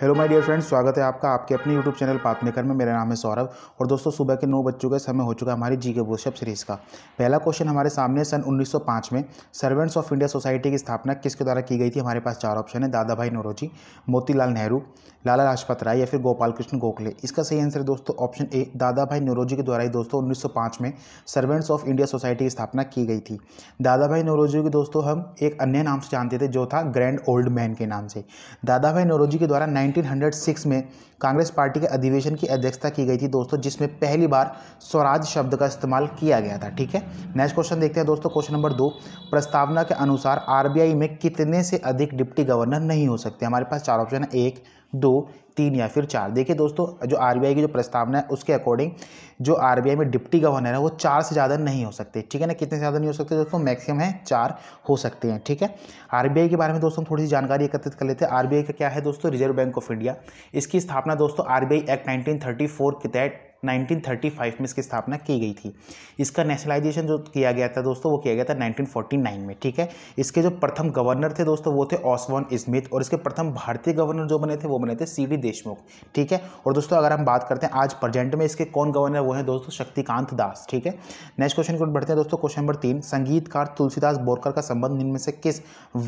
hello my dear friends स्वागत है आपका आपके अपने यूट्यूब चैनल पापनेकर में मेरा नाम है सौरभ और दोस्तों सुबह के नौ बच्चों का समय हो चुका है हमारी जी के सीरीज़ का पहला क्वेश्चन हमारे सामने सन 1905 में सर्वेंट्स ऑफ इंडिया सोसाइटी की स्थापना किसके द्वारा की गई थी हमारे पास चार ऑप्शन है दादा भाई नोरोजी मोतीलाल नेहरू लाला लाजपत राय या फिर गोपाल कृष्ण गोखले इसका सही आंसर दोस्तों ऑप्शन ए दादा भाई नोरोजी के द्वारा ही दोस्तों उन्नीस में सर्वेंट्स ऑफ इंडिया सोसाइटी की स्थापना की गई थी दादा भाई नोरोजी के दोस्तों हम एक अन्य नाम से जानते थे जो था ग्रैंड ओल्ड मैन के नाम से दादा भाई नोरोजी के द्वारा नाइन 1906 में कांग्रेस पार्टी के अधिवेशन की अध्यक्षता की गई थी दोस्तों जिसमें पहली बार स्वराज शब्द का इस्तेमाल किया गया था ठीक है नेक्स्ट क्वेश्चन देखते हैं दोस्तों क्वेश्चन नंबर दो प्रस्तावना के अनुसार आरबीआई में कितने से अधिक डिप्टी गवर्नर नहीं हो सकते हमारे पास चार ऑप्शन है एक दो तीन या फिर चार देखिए दोस्तों जो आरबीआई की जो प्रस्तावना है उसके अकॉर्डिंग जो आरबीआई में डिप्टी गवर्नर है वो चार से ज़्यादा नहीं हो सकते ठीक है ना कितने से ज़्यादा नहीं हो सकते दोस्तों मैक्सिमम है चार हो सकते हैं ठीक है आरबीआई के बारे में दोस्तों थोड़ी सी जानकारी एकत्रित कर लेते हैं आरबीआई का क्या है दोस्तों रिजर्व बैंक ऑफ इंडिया इसकी स्थापना दोस्तों आरबीआई एक्ट नाइनटीन के तहत 1935 में इसकी स्थापना की गई थी इसका नेशनलाइजेशन जो किया गया था दोस्तों वो किया गया था 1949 में ठीक है इसके जो प्रथम गवर्नर थे दोस्तों वो थे ऑसवान स्मिथ और इसके प्रथम भारतीय गवर्नर जो बने थे वो बने थे सी देशमुख ठीक है और दोस्तों अगर हम बात करते हैं आज प्रेजेंट में इसके कौन गवर्नर वो हैं दोस्तों शक्तिकांत दास ठीक है नेक्स्ट क्वेश्चन को बढ़ते हैं दोस्तों क्वेश्चन नंबर तीन संगीतकार तुलसीदास बोरकर का संबंध इनमें से किस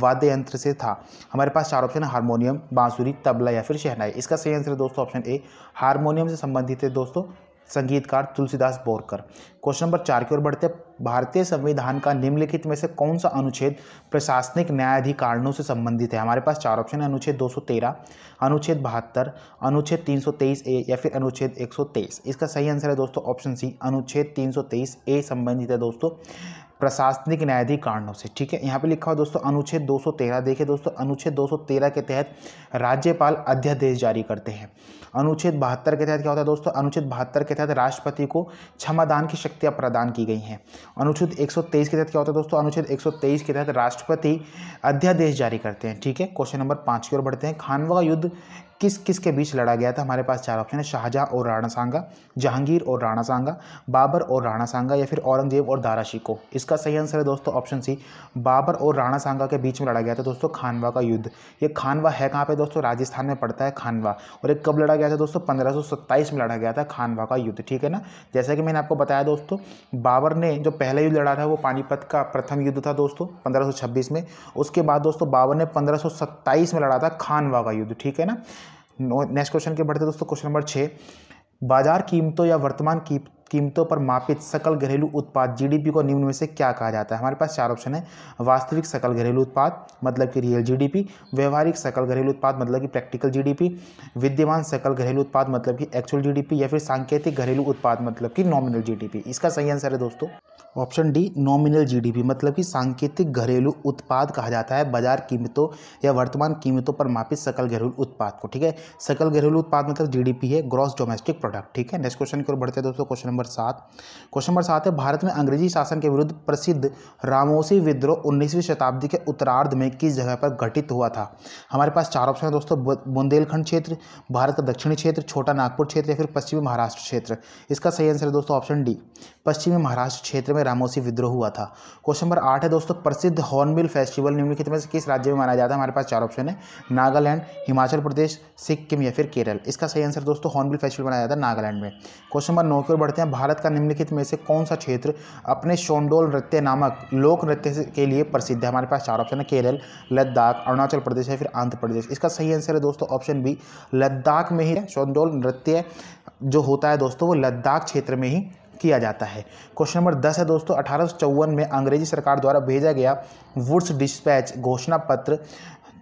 वाद्य यंत्र से था हमारे पास चार ऑप्शन हारमोनियम बांसुरी तबला या फिर शहनाई इसका सही आंसर है दोस्तों ऑप्शन ए हारमोनियम से संबंधित है दोस्तों संगीतकार तुलसीदास बोरकर क्वेश्चन नंबर चार की ओर बढ़ते भारतीय संविधान का निम्नलिखित में से कौन सा अनुच्छेद प्रशासनिक न्यायाधिकारणों से संबंधित है हमारे पास चार ऑप्शन है अनुच्छेद 213, अनुच्छेद बहत्तर अनुच्छेद 323 ए या फिर अनुच्छेद 123 इसका सही आंसर है दोस्तों ऑप्शन सी अनुच्छेद 323 ए संबंधित है दोस्तों प्रशासनिक न्यायाधिक कारणों से ठीक है यहाँ पे लिखा हुआ दोस्तों अनुच्छेद 213 देखिए दोस्तों अनुच्छेद 213 के तहत राज्यपाल अध्यादेश जारी करते हैं अनुच्छेद बहत्तर के तहत क्या होता है दोस्तों अनुच्छेद बहत्तर के तहत राष्ट्रपति को क्षमादान की शक्तियाँ प्रदान की गई हैं अनुच्छेद एक के तहत क्या होता है दोस्तों अनुच्छेद एक के तहत राष्ट्रपति अध्यादेश जारी करते हैं ठीक है क्वेश्चन नंबर पाँच की ओर बढ़ते हैं खानवा युद्ध किस किस के बीच लड़ा गया था हमारे पास चार ऑप्शन है शाहजहाँ और राणा सांगा जहांगीर और राणा सांगा बाबर और राणा सांगा या फिर औरंगजेब और दारा शिको इसका सही आंसर है दोस्तों ऑप्शन सी बाबर और राणा सांगा के बीच में लड़ा गया था दोस्तों खानवा का युद्ध ये खानवा है कहाँ पर दोस्तों राजस्थान में पड़ता है खानवा और एक कब लड़ा गया था दोस्तों पंद्रह में लड़ा गया था खानवा का युद्ध ठीक है ना जैसा कि मैंने आपको बताया दोस्तों बाबर ने जो पहला युद्ध लड़ा था वो पानीपत का प्रथम युद्ध था दोस्तों पंद्रह में उसके बाद दोस्तों बाबर ने पंद्रह में लड़ा था खानवा का युद्ध ठीक है ना नेक्स्ट क्वेश्चन के बढ़ते दोस्तों क्वेश्चन नंबर छः बाजार कीमतों या वर्तमान कीमतों पर मापित सकल घरेलू उत्पाद जीडीपी को निम्न में से क्या कहा जाता है हमारे पास चार ऑप्शन है वास्तविक सकल घरेलू उत्पाद मतलब कि रियल जीडीपी व्यवहारिक सकल घरेलू उत्पाद मतलब कि प्रैक्टिकल जीडीपी विद्यमान सकल घरेलू उत्पाद मतलब कि एक्चुअल जीडीपी या फिर सांकेतिक घरेलू उत्पाद मतलब कि नॉमिनल जी इसका सही आंसर है दोस्तों ऑप्शन डी नॉमिनल जीडीपी मतलब कि सांकेतिक घरेलू उत्पाद कहा जाता है बाजार कीमतों या वर्तमान कीमतों पर मापित सकल घरेलू उत्पाद को ठीक है सकल घरेलू उत्पाद मतलब जीडीपी है ग्रॉस डोमेस्टिक प्रोडक्ट ठीक है नेक्स्ट क्वेश्चन की ओर बढ़ते हैं दोस्तों क्वेश्चन नंबर नंबर सात क्वेश्चन नंबर सात है भारत में अंग्रेजी शासन के विरुद्ध प्रसिद्ध रामोसी विद्रोह उन्नीसवीं शताब्दी के उत्तरार्ध में किस जगह पर घटित हुआ था हमारे पास चार ऑप्शन है दोस्तों बुंदेलखंड क्षेत्र भारत का दक्षिणी क्षेत्र छोटा नागपुर क्षेत्र या फिर पश्चिमी महाराष्ट्र क्षेत्र इसका सही आंसर है दोस्तों ऑप्शन डी पश्चिमी महाराष्ट्र क्षेत्र में रामोसी विद्रोह हुआ था क्वेश्चन नंबर आठ है दोस्तों प्रसिद्ध हॉर्नबिल फेस्टिवल निम्नलिखित में से किस राज्य में माना जाता है हमारे पास चार ऑप्शन है नागालैंड हिमाचल प्रदेश सिक्किम या फिर केरल इसका सही आंसर दोस्तों हॉर्नबिल फेस्टिवल मनाया जाता है नागालैंड में क्वेश्चन नंबर नौ की ओर बढ़ते हैं भारत का निम्नलिखित में से कौन सा क्षेत्र अपने शोंडोल नृत्य नामक लोक नृत्य के लिए प्रसिद्ध है हमारे पास चार ऑप्शन है केरल लद्दाख अरुणाचल प्रदेश या फिर आंध्र प्रदेश इसका सही आंसर है दोस्तों ऑप्शन बी लद्दाख में ही शोंडोल नृत्य जो होता है दोस्तों वो लद्दाख क्षेत्र में ही किया जाता है क्वेश्चन नंबर दस है दोस्तों अठारह में अंग्रेजी सरकार द्वारा भेजा गया वुड्स डिस्पैच घोषणा पत्र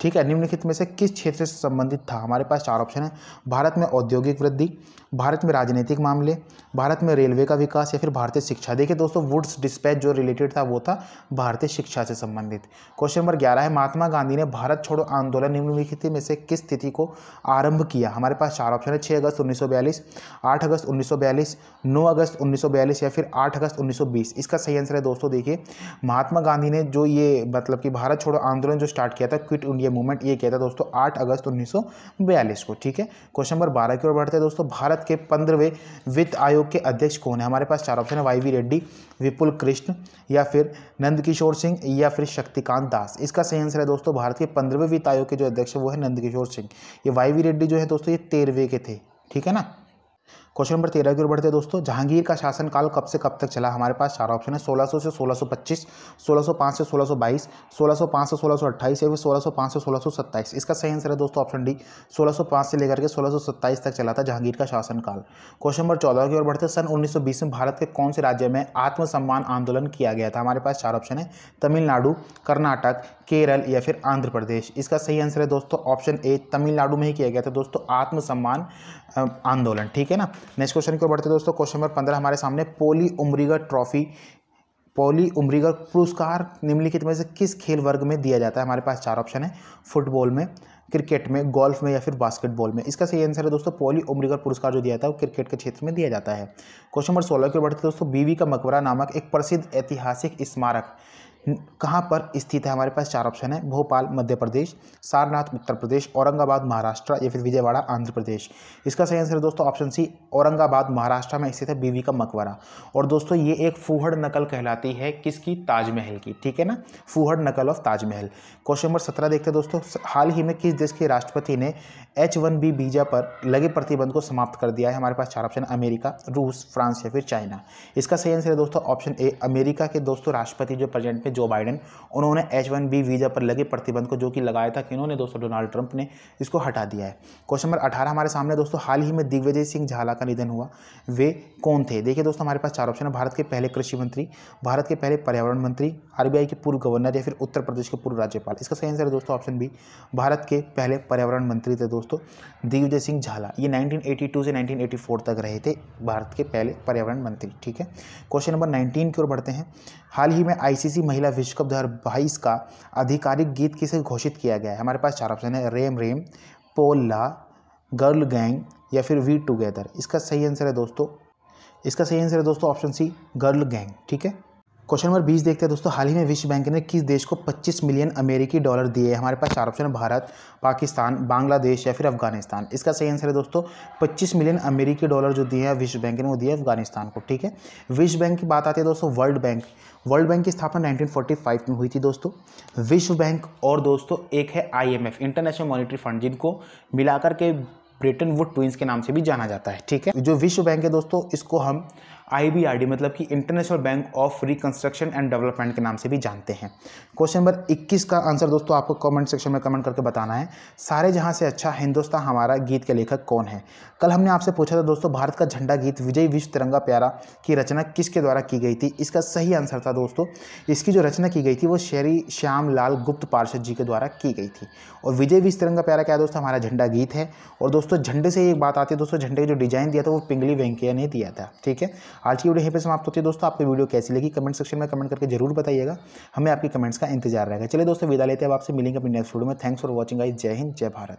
ठीक है निम्नलिखित में से किस क्षेत्र से संबंधित था हमारे पास चार ऑप्शन है भारत में औद्योगिक वृद्धि भारत में राजनीतिक मामले भारत में रेलवे का विकास या फिर भारतीय शिक्षा देखिए दोस्तों वुड्स डिस्पैच जो रिलेटेड था वो था भारतीय शिक्षा से संबंधित क्वेश्चन नंबर ग्यारह है महात्मा गांधी ने भारत छोड़ो आंदोलन निम्नलिखित में से किस तिथि को आरंभ किया हमारे पास चार ऑप्शन है छः अगस्त उन्नीस सौ बयालीस आठ अगस्त उन्नीस सौ बयालीस नौ अगस्त उन्नीस सौ बयालीस या फिर आठ अगस्त उन्नीस सौ बीस इसका सही आंसर है दोस्तों देखिए महात्मा गांधी ने जो ये मतलब कि भारत छोड़ो आंदोलन जो स्टार्ट किया था क्विट इंडिया मूवमेंट ये किया था दोस्तों आठ अगस्त उन्नीस को ठीक है क्वेश्चन नंबर बारह की ओर बढ़ते हैं दोस्तों भारत के पंद्रहवें वित्त आयोग के अध्यक्ष कौन है हमारे पास चार ऑप्शन है वाई रेड्डी विपुल कृष्ण या फिर नंदकिशोर सिंह या फिर शक्तिकांत दास इसका सही आंसर है दोस्तों भारत के पंद्रहवें वित्त आयोग के जो अध्यक्ष है वो है नंदकिशोर सिंह ये वाई रेड्डी जो है दोस्तों ये तेरहवें के थे ठीक है ना क्वेश्चन नंबर तेरह की ओर बढ़ते हैं दोस्तों जहांगीर का शासनकाल कब से कब तक चला हमारे पास चार ऑप्शन है 1600 से 1625 1605 से 1622 1605 से 1628 या फिर सोलह से 1627 इसका सही आंसर है दोस्तों ऑप्शन डी 1605 से लेकर के 1627 तक चला था जहांगीर का शासनकाल क्वेश्चन नंबर चौदह की ओर बढ़ते सन उन्नीस में भारत के कौन से राज्य में आत्मसम्मान आंदोलन किया गया था हमारे पास चार ऑप्शन है तमिलनाडु कर्नाटक केरल या फिर आंध्र प्रदेश इसका सही आंसर है दोस्तों ऑप्शन ए तमिलनाडु में ही किया गया था दोस्तों आत्मसम्मान आंदोलन ठीक है ना नेक्स्ट क्वेश्चन की ओर बढ़ते दोस्तों क्वेश्चन नंबर पंद्रह हमारे सामने पोली उमरीगर ट्रॉफी पोली उमरीगर पुरस्कार निम्नलिखित में से किस खेल वर्ग में दिया जाता है हमारे पास चार ऑप्शन है फुटबॉल में क्रिकेट में गोल्फ में या फिर बास्केटबॉल में इसका सही आंसर है दोस्तों पोली उमरीगर पुरस्कार जो दिया जाता है वो क्रिकेट के क्षेत्र में दिया जाता है क्वेश्चन नंबर सोलह की ओर बढ़ते दोस्तों बीवी का मकबरा नामक एक प्रसिद्ध ऐतिहासिक स्मारक कहाँ पर स्थित है हमारे पास चार ऑप्शन है भोपाल मध्य प्रदेश सारनाथ उत्तर प्रदेश औरंगाबाद महाराष्ट्र या फिर विजयवाड़ा आंध्र प्रदेश इसका सही आंसर है दोस्तों ऑप्शन सी औरंगाबाद महाराष्ट्र में स्थित है बीवी का मकबरा और दोस्तों ये एक फूहड़ नकल कहलाती है किसकी ताजमहल की ठीक है ना फूहड़ नकल ऑफ ताजमहल क्वेश्चन नंबर सत्रह देखते हैं दोस्तों हाल ही में किस देश के राष्ट्रपति ने एच वन बी वीज़ा पर लगे प्रतिबंध को समाप्त कर दिया है हमारे पास चार ऑप्शन अमेरिका रूस फ्रांस या फिर चाइना इसका सही आंसर है दोस्तों ऑप्शन ए अमेरिका के दोस्तों राष्ट्रपति जो प्रेजेंट में थे जो बाइडन उन्होंने एच वन बी वीज़ा पर लगे प्रतिबंध को जो कि लगाया था कि उन्होंने दोस्तों डोनाल्ड ट्रंप ने इसको हटा दिया है क्वेश्चन नंबर अठारह हमारे सामने दोस्तों हाल ही में दिग्विजय सिंह झाला का निधन हुआ वे कौन थे देखिए दोस्तों हमारे पास चार ऑप्शन है भारत के पहले कृषि मंत्री भारत के पहले पर्यावरण मंत्री आर के पूर्व गवर्नर या फिर उत्तर प्रदेश के पूर्व राज्यपाल इसका सही आंसर है दोस्तों ऑप्शन बी भारत के पहले पर्यावरण मंत्री थे दोस्तों दिग्विजय सिंह झाला ये नाइनटीन से नाइनटीन तक रहे थे भारत के पहले पर्यावरण मंत्री ठीक है क्वेश्चन नंबर 19 की ओर बढ़ते हैं हाल ही में आईसीसी महिला विश्व कप दो का आधिकारिक गीत किसे घोषित किया गया है हमारे पास चार ऑप्शन है रेम रेम पोल्ला गर्ल गैंग या फिर वी टुगेदर इसका सही आंसर है दोस्तों इसका सही आंसर है दोस्तों ऑप्शन सी गर्ल गैंग ठीक है क्वेश्चन नंबर बीस देखते हैं दोस्तों हाल ही में विश्व बैंक ने किस देश को 25 मिलियन अमेरिकी डॉलर दिए हमारे पास चार ऑप्शन है भारत पाकिस्तान बांग्लादेश या फिर अफगानिस्तान इसका सही आंसर है दोस्तों 25 मिलियन अमेरिकी डॉलर जो दिए हैं विश्व बैंक ने वो दिए अफगानिस्तान को ठीक है विश्व बैंक की बात आती है दोस्तों वर्ल्ड बैंक वर्ल्ड बैंक की स्थापना 1945 में हुई थी दोस्तों विश्व बैंक और दोस्तों एक है आईएमएफ इंटरनेशनल मॉनिटरी फंड जिनको मिलाकर के ब्रिटेन वुड ट्विंस के नाम से भी जाना जाता है ठीक है जो विश्व बैंक है दोस्तों इसको हम आईबीआरडी मतलब कि international bank of reconstruction and development के नाम से भी जानते हैं क्वेश्चन नंबर 21 का आंसर दोस्तों आपको कमेंट सेक्शन में कमेंट करके बताना है सारे जहां से अच्छा हिंदुस्तान हमारा गीत के लेखक कौन है कल हमने आपसे पूछा था दोस्तों भारत का झंडा गीत विजय विश्व तिरंगा प्यारा की रचना किसके द्वारा की गई थी इसका सही आंसर था दोस्तों इसकी जो रचना की गई थी वो शेरी श्याम लाल गुप्त पार्षद जी के द्वारा की गई थी और विजय विश्व तिरंगा प्यारा क्या है दोस्तों हमारा झंडा गीत है और दोस्तों झंडे से एक बात आती है दोस्तों झंडे का जो डिजाइन दिया था वो पिंगली वेंकैया ने दिया था ठीक है आज की वीडियो यहाँ पर समाप्त होती है दोस्तों आपको वीडियो कैसी लगी कमेंट सेक्शन में कमेंट करके जरूर बताइएगा हमें आपकी कमेंट्स का इंतजार रहेगा चलिए दोस्तों विदा लेते हैं आपसे मिलेंगे अपने नेक्स्ट वीडियो में थैंक्स फॉर वॉचिंग आई जय हिंद जय भारत